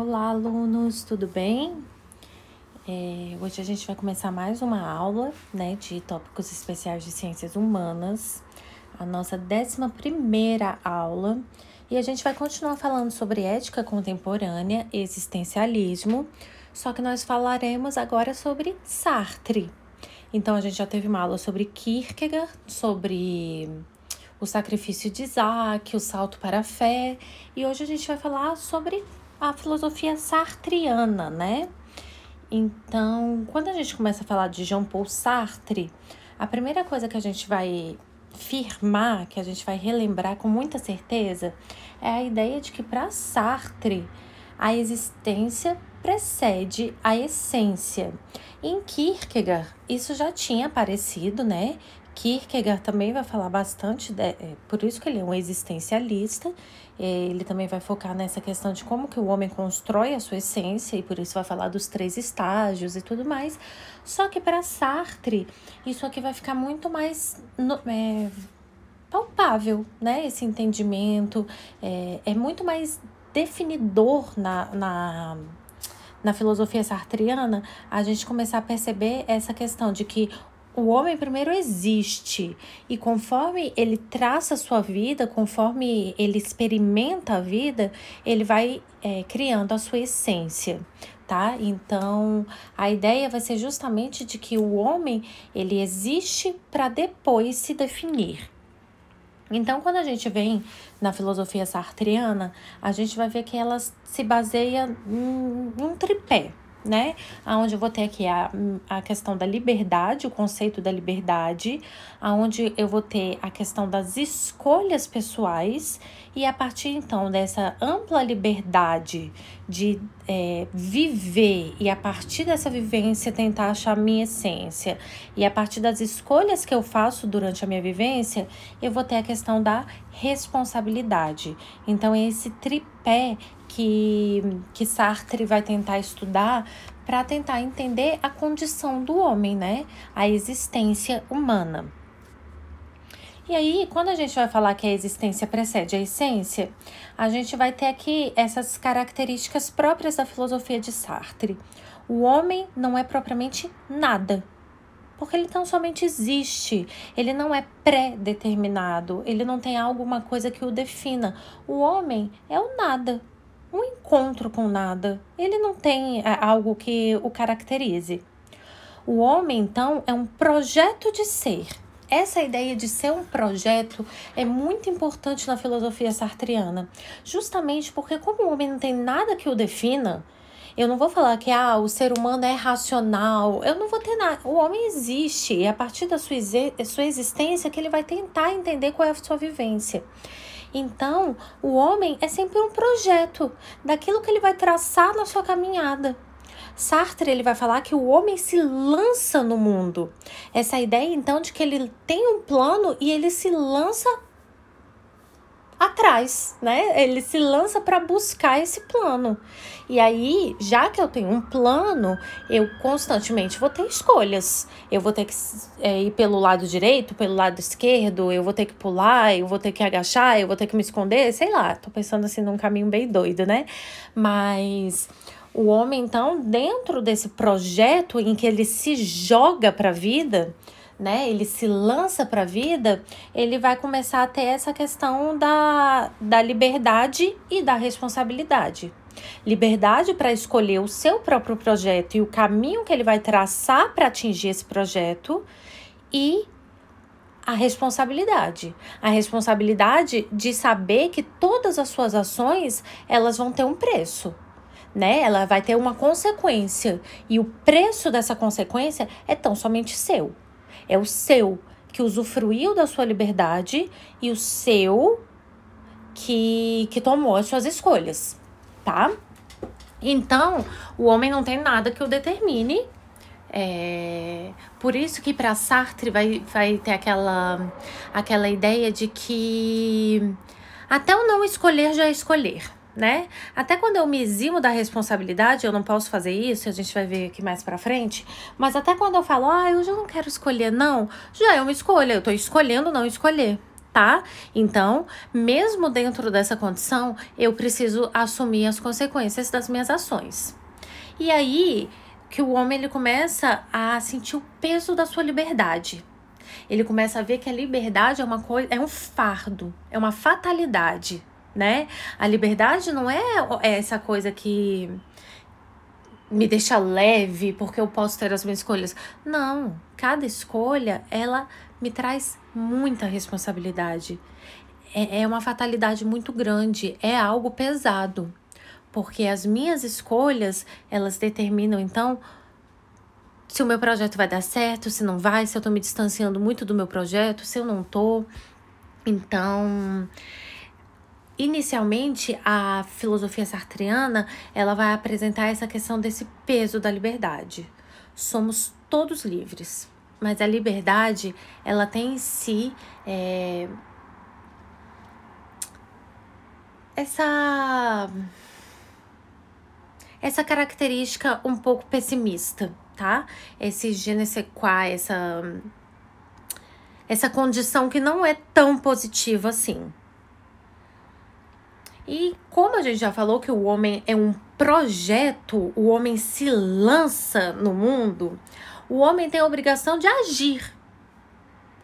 Olá, alunos, tudo bem? É, hoje a gente vai começar mais uma aula né, de tópicos especiais de ciências humanas, a nossa 11 aula, e a gente vai continuar falando sobre ética contemporânea, existencialismo, só que nós falaremos agora sobre Sartre. Então, a gente já teve uma aula sobre Kierkegaard, sobre o sacrifício de Isaac, o salto para a fé, e hoje a gente vai falar sobre a filosofia sartriana, né? Então, quando a gente começa a falar de Jean Paul Sartre, a primeira coisa que a gente vai firmar, que a gente vai relembrar com muita certeza, é a ideia de que para Sartre a existência precede a essência. Em Kierkegaard, isso já tinha aparecido, né? Kierkegaard também vai falar bastante, de, é, por isso que ele é um existencialista, é, ele também vai focar nessa questão de como que o homem constrói a sua essência, e por isso vai falar dos três estágios e tudo mais. Só que para Sartre, isso aqui vai ficar muito mais no, é, palpável, né? Esse entendimento é, é muito mais definidor na, na na filosofia sartriana, a gente começar a perceber essa questão de que o homem primeiro existe e conforme ele traça a sua vida, conforme ele experimenta a vida, ele vai é, criando a sua essência, tá? Então a ideia vai ser justamente de que o homem ele existe para depois se definir. Então, quando a gente vem na filosofia sartreana, a gente vai ver que ela se baseia em um tripé, né? Aonde eu vou ter aqui a, a questão da liberdade, o conceito da liberdade, aonde eu vou ter a questão das escolhas pessoais e a partir então dessa ampla liberdade de é, viver e a partir dessa vivência tentar achar a minha essência e a partir das escolhas que eu faço durante a minha vivência, eu vou ter a questão da responsabilidade. Então é esse tripé que, que Sartre vai tentar estudar para tentar entender a condição do homem, né? A existência humana. E aí, quando a gente vai falar que a existência precede a essência, a gente vai ter aqui essas características próprias da filosofia de Sartre. O homem não é propriamente nada, porque ele tão somente existe, ele não é pré-determinado, ele não tem alguma coisa que o defina. O homem é o nada, encontro com nada. Ele não tem é, algo que o caracterize. O homem, então, é um projeto de ser. Essa ideia de ser um projeto é muito importante na filosofia sartriana, justamente porque, como o homem não tem nada que o defina, eu não vou falar que ah, o ser humano é racional. Eu não vou ter nada. O homem existe e é a partir da sua, sua existência que ele vai tentar entender qual é a sua vivência. Então, o homem é sempre um projeto daquilo que ele vai traçar na sua caminhada. Sartre ele vai falar que o homem se lança no mundo. Essa ideia então de que ele tem um plano e ele se lança atrás, né? Ele se lança para buscar esse plano. E aí, já que eu tenho um plano, eu constantemente vou ter escolhas. Eu vou ter que é, ir pelo lado direito, pelo lado esquerdo, eu vou ter que pular, eu vou ter que agachar, eu vou ter que me esconder, sei lá. Tô pensando assim num caminho bem doido, né? Mas o homem, então, dentro desse projeto em que ele se joga para a vida, né, ele se lança para a vida, ele vai começar a ter essa questão da, da liberdade e da responsabilidade. Liberdade para escolher o seu próprio projeto e o caminho que ele vai traçar para atingir esse projeto e a responsabilidade. A responsabilidade de saber que todas as suas ações, elas vão ter um preço, né? Ela vai ter uma consequência e o preço dessa consequência é tão somente seu. É o seu que usufruiu da sua liberdade e o seu que, que tomou as suas escolhas, tá? Então, o homem não tem nada que o determine. É... Por isso que para Sartre vai, vai ter aquela, aquela ideia de que até o não escolher já é escolher né? Até quando eu me eximo da responsabilidade, eu não posso fazer isso, a gente vai ver aqui mais pra frente. Mas até quando eu falo, ah, hoje eu não quero escolher, não, já é uma escolha, eu tô escolhendo não escolher. Tá? Então, mesmo dentro dessa condição, eu preciso assumir as consequências das minhas ações. E aí que o homem ele começa a sentir o peso da sua liberdade. Ele começa a ver que a liberdade é uma coisa, é um fardo, é uma fatalidade né? A liberdade não é, é essa coisa que me deixa leve porque eu posso ter as minhas escolhas. Não, cada escolha ela me traz muita responsabilidade. É, é uma fatalidade muito grande, é algo pesado, porque as minhas escolhas elas determinam então se o meu projeto vai dar certo, se não vai, se eu tô me distanciando muito do meu projeto, se eu não tô. Então, Inicialmente, a filosofia sartreana, ela vai apresentar essa questão desse peso da liberdade. Somos todos livres, mas a liberdade, ela tem em si é, essa essa característica um pouco pessimista, tá? Esse genesequá, essa essa condição que não é tão positiva assim. E como a gente já falou que o homem é um projeto, o homem se lança no mundo, o homem tem a obrigação de agir.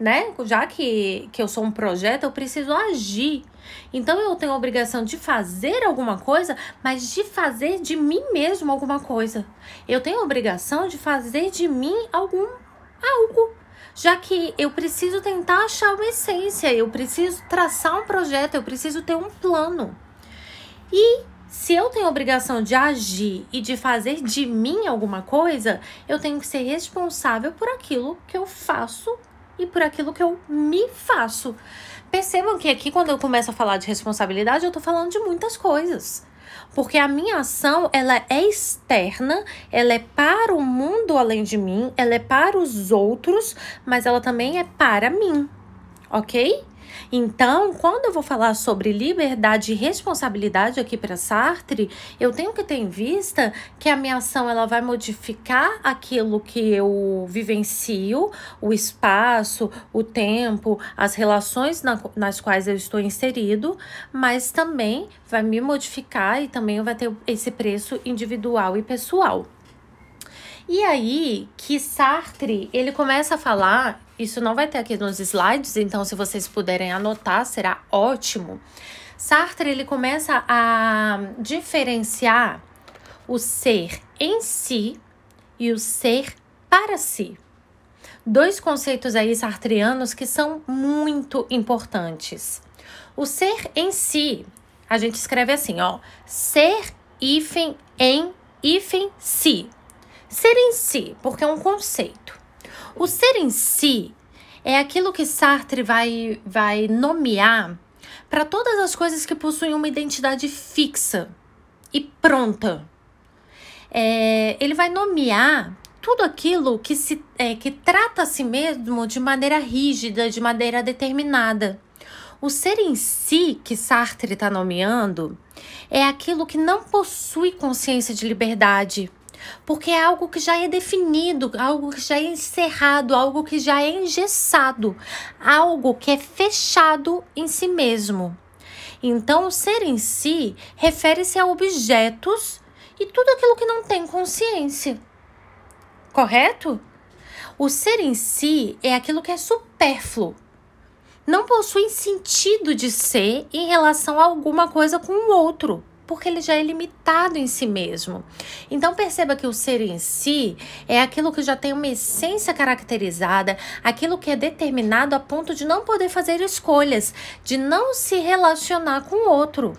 Né? Já que, que eu sou um projeto, eu preciso agir. Então eu tenho a obrigação de fazer alguma coisa, mas de fazer de mim mesmo alguma coisa. Eu tenho a obrigação de fazer de mim algum algo. Já que eu preciso tentar achar uma essência, eu preciso traçar um projeto, eu preciso ter um plano. E se eu tenho obrigação de agir e de fazer de mim alguma coisa, eu tenho que ser responsável por aquilo que eu faço e por aquilo que eu me faço. Percebam que aqui, quando eu começo a falar de responsabilidade, eu estou falando de muitas coisas. Porque a minha ação, ela é externa, ela é para o mundo além de mim, ela é para os outros, mas ela também é para mim, ok? Então, quando eu vou falar sobre liberdade e responsabilidade aqui para Sartre, eu tenho que ter em vista que a minha ação ela vai modificar aquilo que eu vivencio, o espaço, o tempo, as relações na, nas quais eu estou inserido, mas também vai me modificar e também vai ter esse preço individual e pessoal. E aí que Sartre, ele começa a falar, isso não vai ter aqui nos slides, então se vocês puderem anotar, será ótimo. Sartre, ele começa a diferenciar o ser em si e o ser para si. Dois conceitos aí sartrianos que são muito importantes. O ser em si, a gente escreve assim, ó, ser hífen em hífen si. Ser em si, porque é um conceito. O ser em si é aquilo que Sartre vai, vai nomear para todas as coisas que possuem uma identidade fixa e pronta. É, ele vai nomear tudo aquilo que, se, é, que trata a si mesmo de maneira rígida, de maneira determinada. O ser em si que Sartre está nomeando é aquilo que não possui consciência de liberdade, porque é algo que já é definido, algo que já é encerrado, algo que já é engessado, algo que é fechado em si mesmo. Então, o ser em si refere-se a objetos e tudo aquilo que não tem consciência. Correto? O ser em si é aquilo que é supérfluo. Não possui sentido de ser em relação a alguma coisa com o outro porque ele já é limitado em si mesmo. Então perceba que o ser em si é aquilo que já tem uma essência caracterizada, aquilo que é determinado a ponto de não poder fazer escolhas, de não se relacionar com o outro.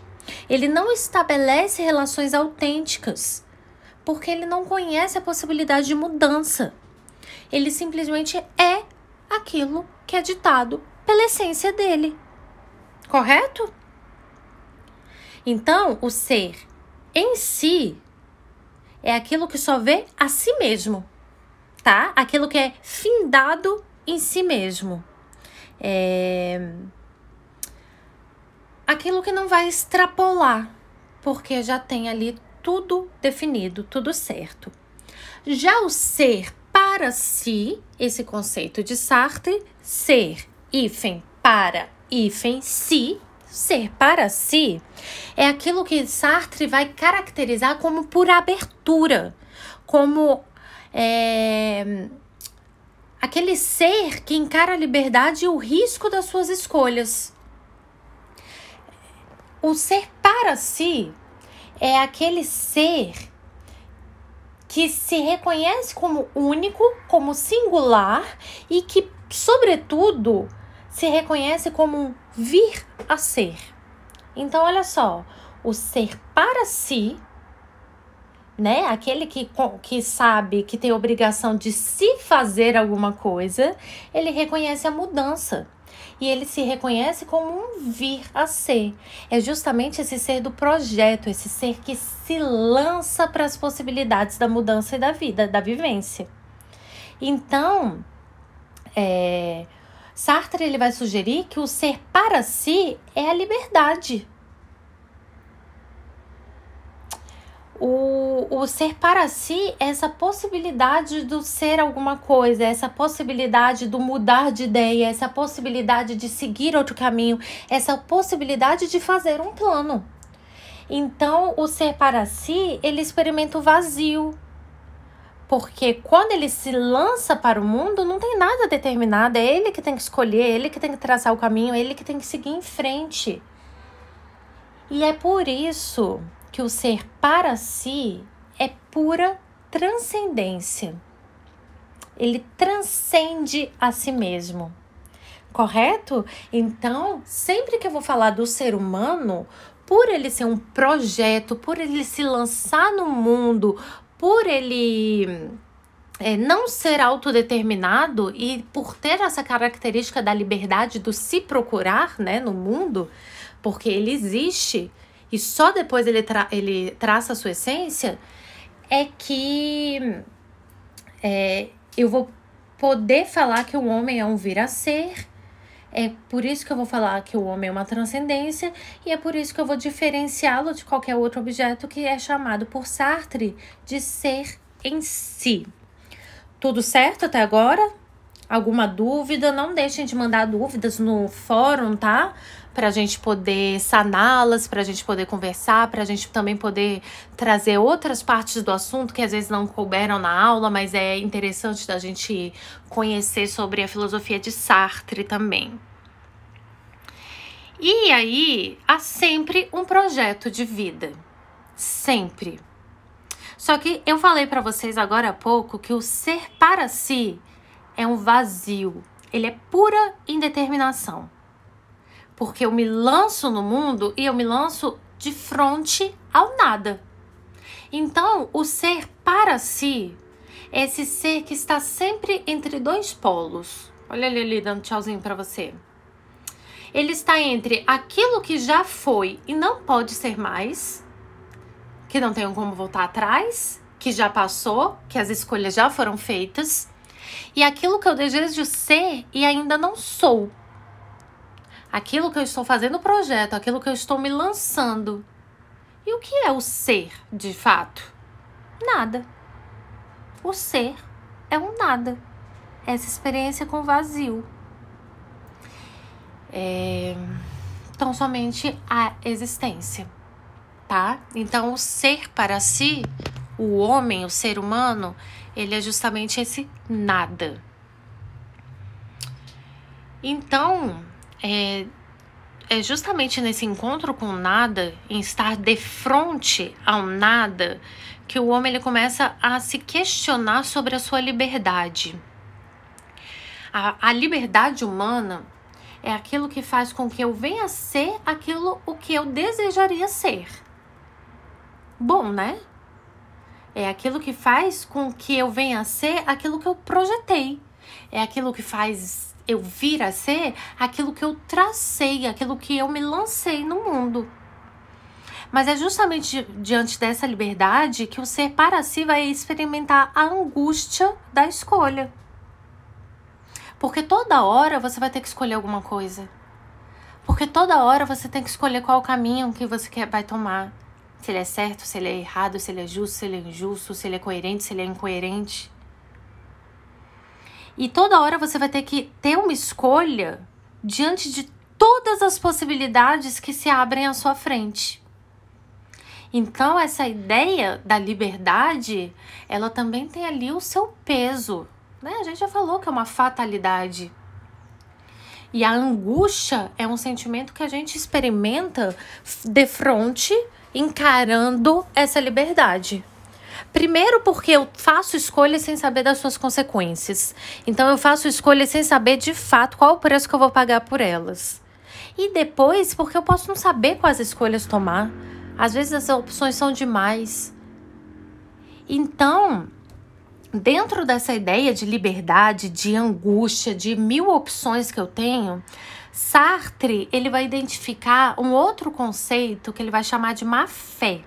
Ele não estabelece relações autênticas, porque ele não conhece a possibilidade de mudança. Ele simplesmente é aquilo que é ditado pela essência dele. Correto? Então, o ser em si é aquilo que só vê a si mesmo, tá? Aquilo que é findado em si mesmo. É... Aquilo que não vai extrapolar, porque já tem ali tudo definido, tudo certo. Já o ser para si, esse conceito de Sartre, ser hífen para hífen si, Ser para si é aquilo que Sartre vai caracterizar como por abertura, como é, aquele ser que encara a liberdade e o risco das suas escolhas. O ser para si é aquele ser que se reconhece como único, como singular e que, sobretudo, se reconhece como um vir a ser. Então, olha só, o ser para si, né? Aquele que, que sabe que tem obrigação de se fazer alguma coisa, ele reconhece a mudança. E ele se reconhece como um vir a ser. É justamente esse ser do projeto, esse ser que se lança para as possibilidades da mudança e da vida, da vivência. Então, é, Sartre ele vai sugerir que o ser para si é a liberdade. O, o ser para si é essa possibilidade do ser alguma coisa, é essa possibilidade do mudar de ideia, é essa possibilidade de seguir outro caminho, é essa possibilidade de fazer um plano. Então, o ser para si, ele experimenta o vazio, porque quando ele se lança para o mundo, não tem nada determinado, é ele que tem que escolher, é ele que tem que traçar o caminho, é ele que tem que seguir em frente. E é por isso que o ser para si é pura transcendência. Ele transcende a si mesmo. Correto? Então, sempre que eu vou falar do ser humano, por ele ser um projeto, por ele se lançar no mundo, por ele é, não ser autodeterminado e por ter essa característica da liberdade do se procurar né, no mundo, porque ele existe e só depois ele, tra ele traça a sua essência, é que é, eu vou poder falar que o homem é um vir a ser é por isso que eu vou falar que o homem é uma transcendência e é por isso que eu vou diferenciá-lo de qualquer outro objeto que é chamado por Sartre de ser em si. Tudo certo até agora? Alguma dúvida? Não deixem de mandar dúvidas no fórum, tá? para a gente poder saná-las, para a gente poder conversar, para a gente também poder trazer outras partes do assunto que às vezes não couberam na aula, mas é interessante da gente conhecer sobre a filosofia de Sartre também. E aí há sempre um projeto de vida, sempre. Só que eu falei para vocês agora há pouco que o ser para si é um vazio, ele é pura indeterminação porque eu me lanço no mundo e eu me lanço de frente ao nada. Então, o ser para si, é esse ser que está sempre entre dois polos. Olha ele ali dando tchauzinho para você. Ele está entre aquilo que já foi e não pode ser mais, que não tem como voltar atrás, que já passou, que as escolhas já foram feitas, e aquilo que eu desejo ser e ainda não sou aquilo que eu estou fazendo o projeto, aquilo que eu estou me lançando. E o que é o ser de fato? Nada. O ser é um nada. Essa experiência com vazio. É... Então, somente a existência, tá? Então, o ser para si, o homem, o ser humano, ele é justamente esse nada. Então, é, é justamente nesse encontro com o nada, em estar de frente ao nada, que o homem ele começa a se questionar sobre a sua liberdade. A, a liberdade humana é aquilo que faz com que eu venha a ser aquilo o que eu desejaria ser. Bom, né? É aquilo que faz com que eu venha a ser aquilo que eu projetei. É aquilo que faz eu vir a ser aquilo que eu tracei, aquilo que eu me lancei no mundo. Mas é justamente diante dessa liberdade que o ser para si vai experimentar a angústia da escolha. Porque toda hora você vai ter que escolher alguma coisa. Porque toda hora você tem que escolher qual o caminho que você quer, vai tomar. Se ele é certo, se ele é errado, se ele é justo, se ele é injusto, se ele é coerente, se ele é incoerente. E toda hora você vai ter que ter uma escolha diante de todas as possibilidades que se abrem à sua frente. Então, essa ideia da liberdade, ela também tem ali o seu peso. Né? A gente já falou que é uma fatalidade. E a angústia é um sentimento que a gente experimenta de frente, encarando essa liberdade. Primeiro, porque eu faço escolhas sem saber das suas consequências. Então, eu faço escolhas sem saber de fato qual o preço que eu vou pagar por elas. E depois, porque eu posso não saber quais escolhas tomar. Às vezes, as opções são demais. Então, dentro dessa ideia de liberdade, de angústia, de mil opções que eu tenho, Sartre ele vai identificar um outro conceito que ele vai chamar de má fé.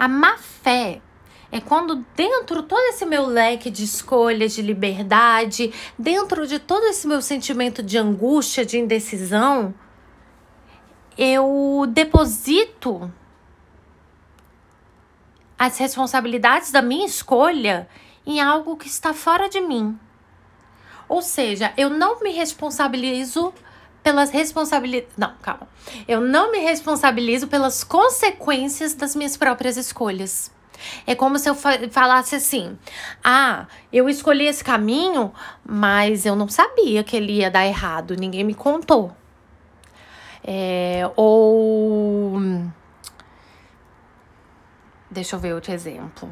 A má fé é quando dentro todo esse meu leque de escolhas, de liberdade, dentro de todo esse meu sentimento de angústia, de indecisão, eu deposito as responsabilidades da minha escolha em algo que está fora de mim. Ou seja, eu não me responsabilizo pelas responsabilidades. Não, calma. Eu não me responsabilizo pelas consequências das minhas próprias escolhas. É como se eu falasse assim: ah, eu escolhi esse caminho, mas eu não sabia que ele ia dar errado, ninguém me contou. É, ou. Deixa eu ver outro exemplo.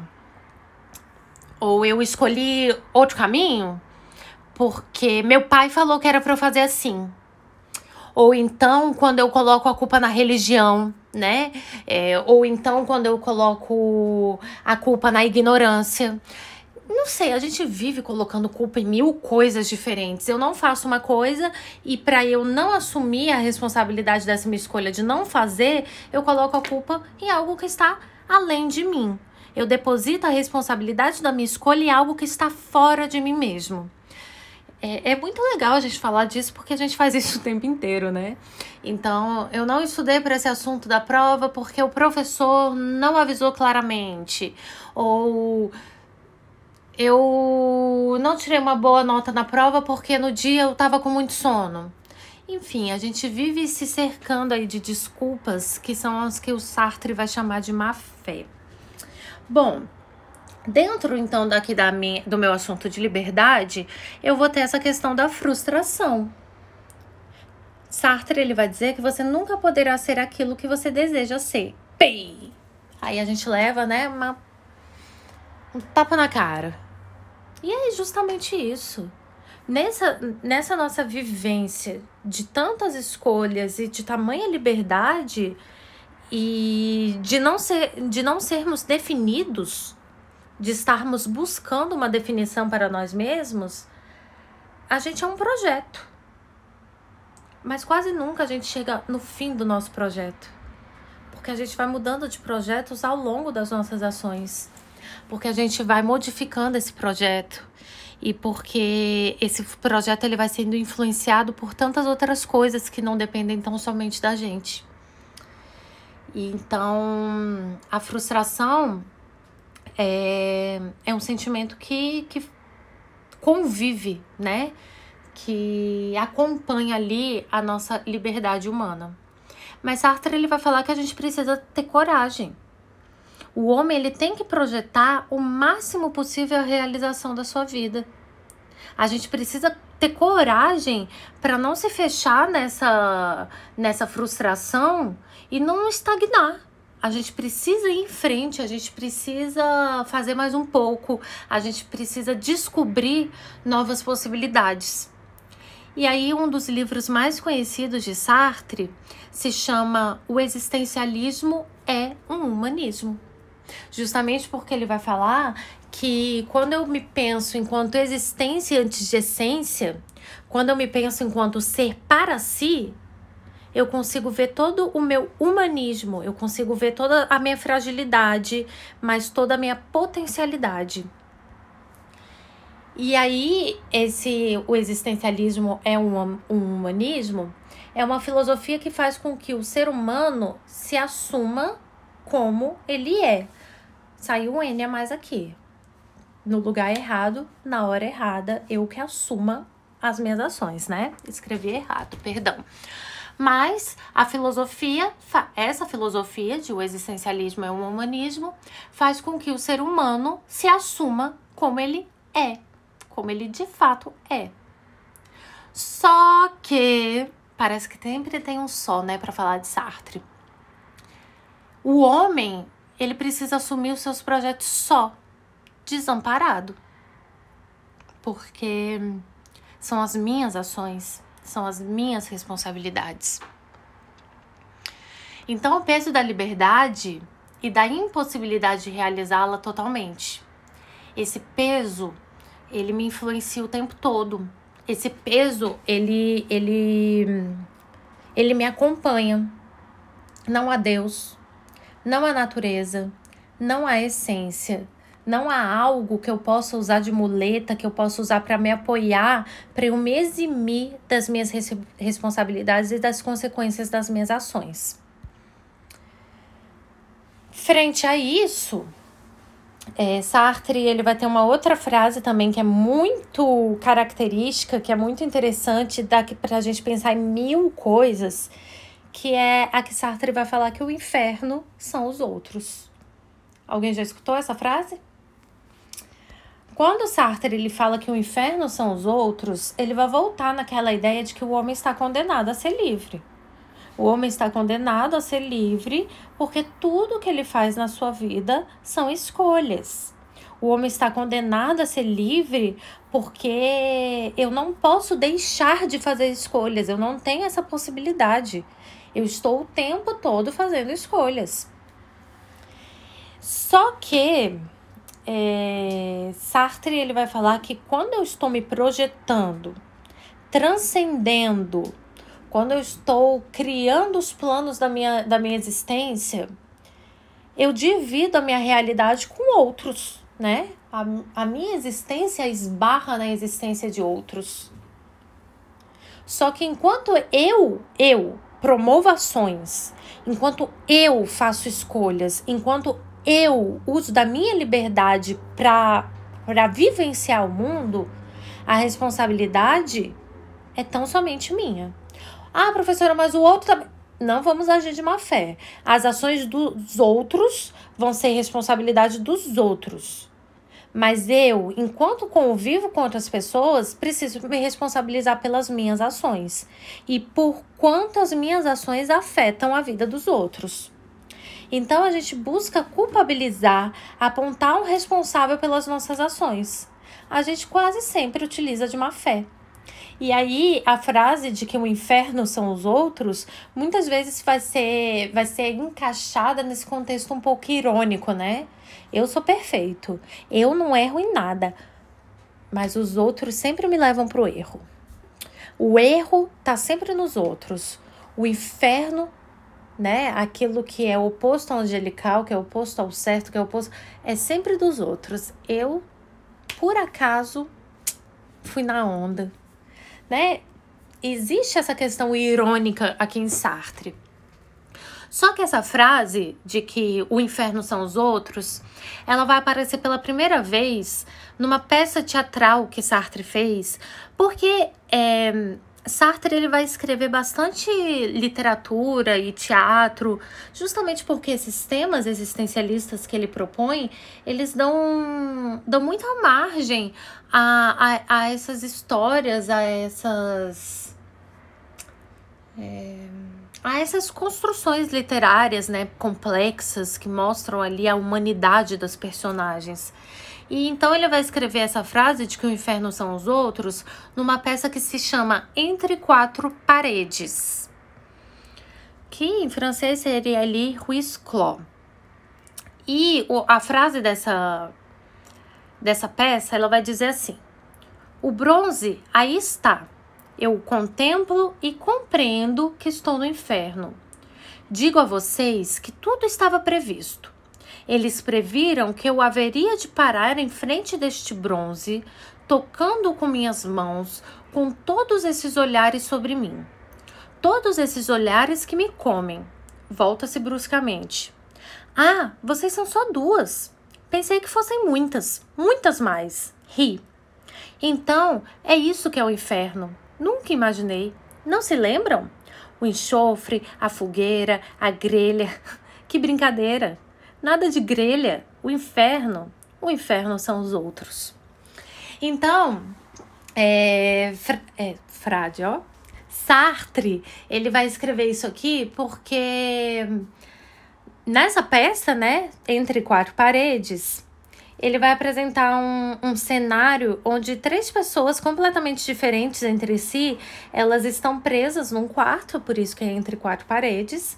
Ou eu escolhi outro caminho porque meu pai falou que era para eu fazer assim. Ou então quando eu coloco a culpa na religião, né? É, ou então quando eu coloco a culpa na ignorância. Não sei, a gente vive colocando culpa em mil coisas diferentes. Eu não faço uma coisa e para eu não assumir a responsabilidade dessa minha escolha de não fazer, eu coloco a culpa em algo que está além de mim. Eu deposito a responsabilidade da minha escolha em algo que está fora de mim mesmo. É, é, muito legal a gente falar disso porque a gente faz isso o tempo inteiro, né? Então, eu não estudei para esse assunto da prova porque o professor não avisou claramente. Ou eu não tirei uma boa nota na prova porque no dia eu estava com muito sono. Enfim, a gente vive se cercando aí de desculpas que são as que o Sartre vai chamar de má fé. Bom, Dentro então daqui da minha, do meu assunto de liberdade, eu vou ter essa questão da frustração. Sartre ele vai dizer que você nunca poderá ser aquilo que você deseja ser. Pei. Aí a gente leva, né, uma um tapa na cara. E é justamente isso. Nessa, nessa nossa vivência de tantas escolhas e de tamanha liberdade e de não, ser, de não sermos definidos, de estarmos buscando uma definição para nós mesmos, a gente é um projeto. Mas quase nunca a gente chega no fim do nosso projeto. Porque a gente vai mudando de projetos ao longo das nossas ações. Porque a gente vai modificando esse projeto. E porque esse projeto ele vai sendo influenciado por tantas outras coisas que não dependem tão somente da gente. E então, a frustração é, é um sentimento que, que convive, né? Que acompanha ali a nossa liberdade humana. Mas Sartre ele vai falar que a gente precisa ter coragem. O homem ele tem que projetar o máximo possível a realização da sua vida. A gente precisa ter coragem para não se fechar nessa nessa frustração e não estagnar a gente precisa ir em frente, a gente precisa fazer mais um pouco, a gente precisa descobrir novas possibilidades. E aí, um dos livros mais conhecidos de Sartre se chama O Existencialismo é um Humanismo. Justamente porque ele vai falar que quando eu me penso enquanto existência antes de essência, quando eu me penso enquanto ser para si, eu consigo ver todo o meu humanismo, eu consigo ver toda a minha fragilidade, mas toda a minha potencialidade. E aí, esse o existencialismo é um, hum, um humanismo, é uma filosofia que faz com que o ser humano se assuma como ele é. Saiu um N a mais aqui. No lugar errado, na hora errada, eu que assuma as minhas ações, né? Escrevi errado, perdão. Mas a filosofia, essa filosofia de o existencialismo é um humanismo, faz com que o ser humano se assuma como ele é, como ele de fato é. Só que parece que sempre tem um só, né, para falar de Sartre. O homem, ele precisa assumir os seus projetos só, desamparado. Porque são as minhas ações são as minhas responsabilidades. Então, o peso da liberdade e da impossibilidade de realizá-la totalmente. Esse peso, ele me influencia o tempo todo. Esse peso, ele ele ele me acompanha. Não há Deus, não há natureza, não há essência, não há algo que eu possa usar de muleta, que eu possa usar para me apoiar, para eu me eximir das minhas responsabilidades e das consequências das minhas ações. Frente a isso, é, Sartre ele vai ter uma outra frase também que é muito característica, que é muito interessante, para a gente pensar em mil coisas, que é a que Sartre vai falar que o inferno são os outros. Alguém já escutou essa frase? Quando Sartre ele fala que o inferno são os outros, ele vai voltar naquela ideia de que o homem está condenado a ser livre. O homem está condenado a ser livre porque tudo que ele faz na sua vida são escolhas. O homem está condenado a ser livre porque eu não posso deixar de fazer escolhas, eu não tenho essa possibilidade. Eu estou o tempo todo fazendo escolhas. Só que é, Sartre ele vai falar que quando eu estou me projetando, transcendendo, quando eu estou criando os planos da minha, da minha existência, eu divido a minha realidade com outros, né? A, a minha existência esbarra na existência de outros. Só que enquanto eu, eu promovo ações, enquanto eu faço escolhas, enquanto eu uso da minha liberdade para vivenciar o mundo, a responsabilidade é tão somente minha. Ah, professora, mas o outro também. Não vamos agir de má fé. As ações dos outros vão ser responsabilidade dos outros. Mas eu, enquanto convivo com outras pessoas, preciso me responsabilizar pelas minhas ações e por quanto as minhas ações afetam a vida dos outros. Então a gente busca culpabilizar, apontar um responsável pelas nossas ações. A gente quase sempre utiliza de má fé. E aí a frase de que o inferno são os outros, muitas vezes vai ser vai ser encaixada nesse contexto um pouco irônico, né? Eu sou perfeito, eu não erro em nada, mas os outros sempre me levam para o erro. O erro tá sempre nos outros. O inferno né? Aquilo que é oposto ao angelical, que é oposto ao certo, que é oposto, é sempre dos outros. Eu, por acaso, fui na onda, né? Existe essa questão irônica aqui em Sartre. Só que essa frase de que o inferno são os outros, ela vai aparecer pela primeira vez numa peça teatral que Sartre fez, porque é, Sartre ele vai escrever bastante literatura e teatro, justamente porque esses temas existencialistas que ele propõe, eles dão, dão muita margem a, a, a essas histórias, a essas. É, a essas construções literárias né, complexas que mostram ali a humanidade das personagens. E então ele vai escrever essa frase de que o inferno são os outros numa peça que se chama Entre Quatro Paredes, que em francês seria ali Ruiz Clos. E a frase dessa, dessa peça ela vai dizer assim: O bronze aí está. Eu o contemplo e compreendo que estou no inferno. Digo a vocês que tudo estava previsto. Eles previram que eu haveria de parar em frente deste bronze, tocando com minhas mãos, com todos esses olhares sobre mim. Todos esses olhares que me comem. Volta-se bruscamente. Ah, vocês são só duas. Pensei que fossem muitas, muitas mais. Ri. Então, é isso que é o inferno. Nunca imaginei. Não se lembram? O enxofre, a fogueira, a grelha. que brincadeira! Nada de grelha. O inferno, o inferno são os outros. Então, é, é, Frade, ó. Sartre, ele vai escrever isso aqui porque nessa peça, né, Entre Quatro Paredes, ele vai apresentar um, um cenário onde três pessoas completamente diferentes entre si, elas estão presas num quarto, por isso que é Entre Quatro Paredes,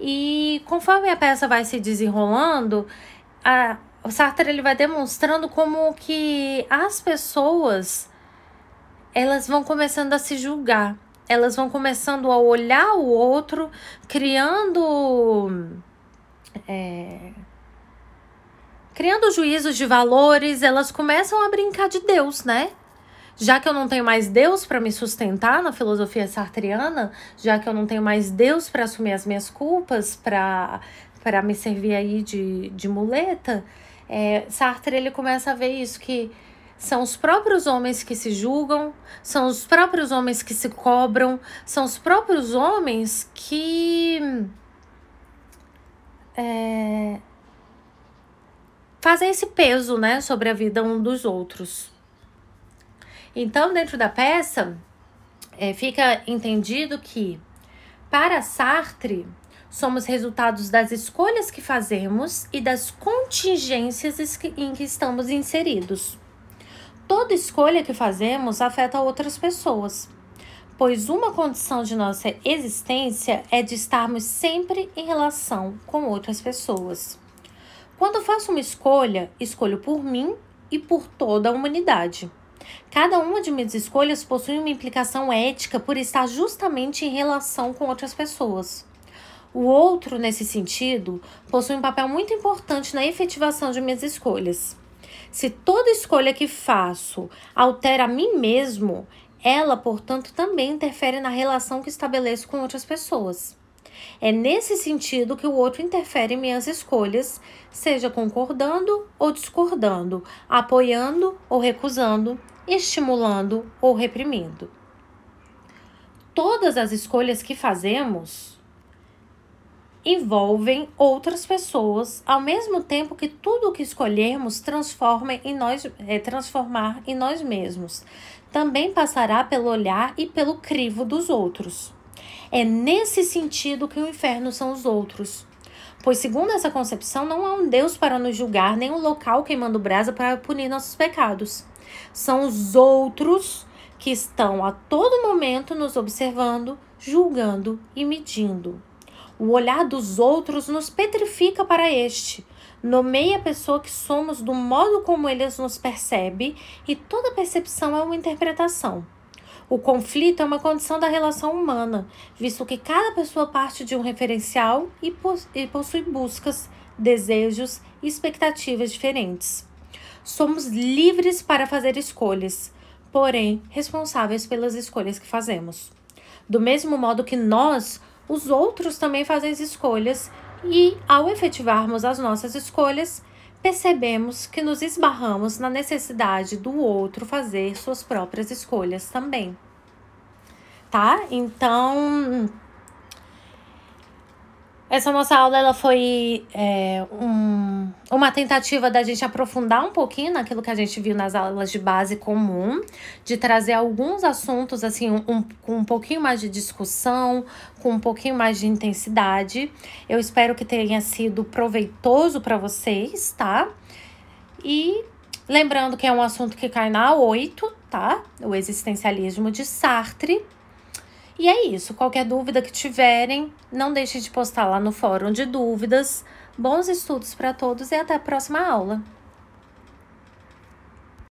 e conforme a peça vai se desenrolando, a, o Sartre ele vai demonstrando como que as pessoas elas vão começando a se julgar, elas vão começando a olhar o outro, criando é, criando juízos de valores, elas começam a brincar de Deus, né? já que eu não tenho mais Deus para me sustentar na filosofia sartreana, já que eu não tenho mais Deus para assumir as minhas culpas, para para me servir aí de, de muleta, é, Sartre ele começa a ver isso que são os próprios homens que se julgam, são os próprios homens que se cobram, são os próprios homens que é, fazem esse peso, né, sobre a vida um dos outros. Então, dentro da peça, é, fica entendido que, para Sartre, somos resultados das escolhas que fazemos e das contingências em que estamos inseridos. Toda escolha que fazemos afeta outras pessoas, pois uma condição de nossa existência é de estarmos sempre em relação com outras pessoas. Quando faço uma escolha, escolho por mim e por toda a humanidade. Cada uma de minhas escolhas possui uma implicação ética por estar justamente em relação com outras pessoas. O outro, nesse sentido, possui um papel muito importante na efetivação de minhas escolhas. Se toda escolha que faço altera a mim mesmo, ela, portanto, também interfere na relação que estabeleço com outras pessoas. É nesse sentido que o outro interfere em minhas escolhas, seja concordando ou discordando, apoiando ou recusando, estimulando ou reprimindo. Todas as escolhas que fazemos envolvem outras pessoas, ao mesmo tempo que tudo o que escolhermos transforma em nós, é, transformar em nós mesmos. Também passará pelo olhar e pelo crivo dos outros. É nesse sentido que o inferno são os outros. Pois, segundo essa concepção, não há um Deus para nos julgar, nem um local queimando brasa para punir nossos pecados. São os outros que estão a todo momento nos observando, julgando e medindo. O olhar dos outros nos petrifica para este. Nomeia a pessoa que somos do modo como eles nos percebe e toda percepção é uma interpretação. O conflito é uma condição da relação humana, visto que cada pessoa parte de um referencial e, possui buscas, desejos e expectativas diferentes somos livres para fazer escolhas, porém responsáveis pelas escolhas que fazemos. Do mesmo modo que nós, os outros também fazem as escolhas e, ao efetivarmos as nossas escolhas, percebemos que nos esbarramos na necessidade do outro fazer suas próprias escolhas também. Tá? Então, essa nossa aula ela foi é, um, uma tentativa da gente aprofundar um pouquinho naquilo que a gente viu nas aulas de base comum, de trazer alguns assuntos assim um, com um pouquinho mais de discussão, com um pouquinho mais de intensidade. Eu espero que tenha sido proveitoso para vocês, tá? E lembrando que é um assunto que cai na 8, tá? O existencialismo de Sartre. E é isso. Qualquer dúvida que tiverem, não deixem de postar lá no fórum de dúvidas. Bons estudos para todos e até a próxima aula!